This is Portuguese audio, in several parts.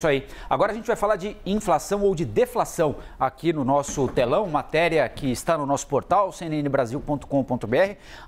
Isso aí. Agora a gente vai falar de inflação ou de deflação aqui no nosso telão, matéria que está no nosso portal cnnbrasil.com.br.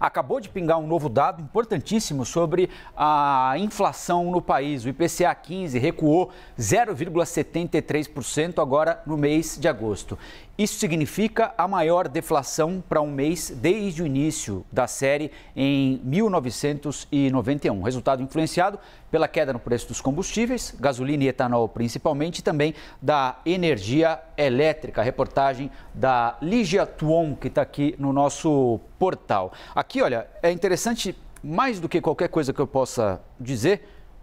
Acabou de pingar um novo dado importantíssimo sobre a inflação no país. O IPCA 15 recuou 0,73% agora no mês de agosto. Isso significa a maior deflação para um mês desde o início da série em 1991. Resultado influenciado pela queda no preço dos combustíveis, gasolina e etanol nacional, principalmente também da energia elétrica. reportagem da Ligia Tuon, que está aqui no nosso portal. Aqui, olha, é interessante, mais do que qualquer coisa que eu possa dizer,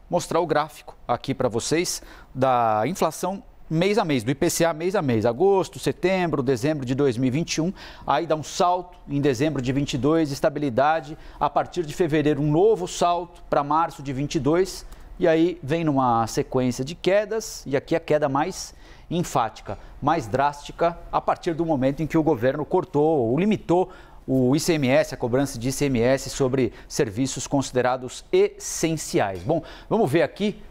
mostrar o gráfico aqui para vocês da inflação mês a mês, do IPCA mês a mês, agosto, setembro, dezembro de 2021, aí dá um salto em dezembro de 22, estabilidade, a partir de fevereiro um novo salto para março de 22 e aí vem numa sequência de quedas, e aqui a queda mais enfática, mais drástica, a partir do momento em que o governo cortou ou limitou o ICMS, a cobrança de ICMS sobre serviços considerados essenciais. Bom, vamos ver aqui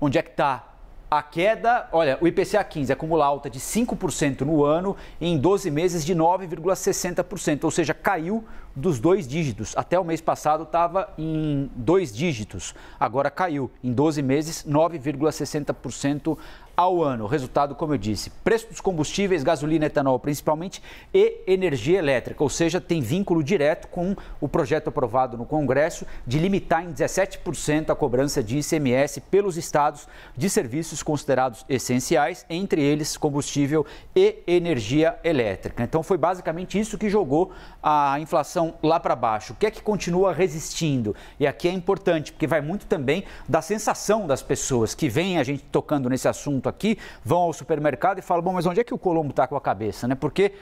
onde é que está a queda, olha, o IPCA 15 acumula alta de 5% no ano em 12 meses de 9,60%, ou seja, caiu dos dois dígitos. Até o mês passado estava em dois dígitos, agora caiu em 12 meses 9,60% ao ano. O resultado, como eu disse, preço dos combustíveis, gasolina, etanol principalmente, e energia elétrica, ou seja, tem vínculo direto com o projeto aprovado no Congresso de limitar em 17% a cobrança de ICMS pelos estados de serviços considerados essenciais, entre eles combustível e energia elétrica. Então foi basicamente isso que jogou a inflação lá para baixo. O que é que continua resistindo? E aqui é importante, porque vai muito também da sensação das pessoas que vêm a gente tocando nesse assunto aqui, vão ao supermercado e falam, bom, mas onde é que o Colombo está com a cabeça, né? Porque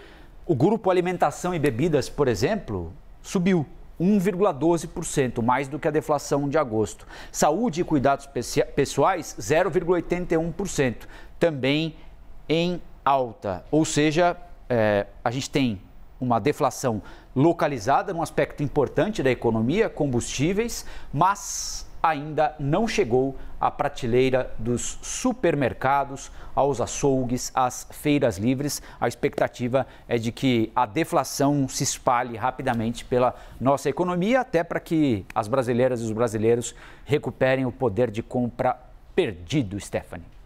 o grupo alimentação e bebidas, por exemplo, subiu 1,12%, mais do que a deflação de agosto. Saúde e cuidados pessoais, 0,81%, também em alta. Ou seja, é, a gente tem uma deflação localizada num aspecto importante da economia, combustíveis, mas ainda não chegou à prateleira dos supermercados, aos açougues, às feiras livres. A expectativa é de que a deflação se espalhe rapidamente pela nossa economia, até para que as brasileiras e os brasileiros recuperem o poder de compra perdido, Stephanie.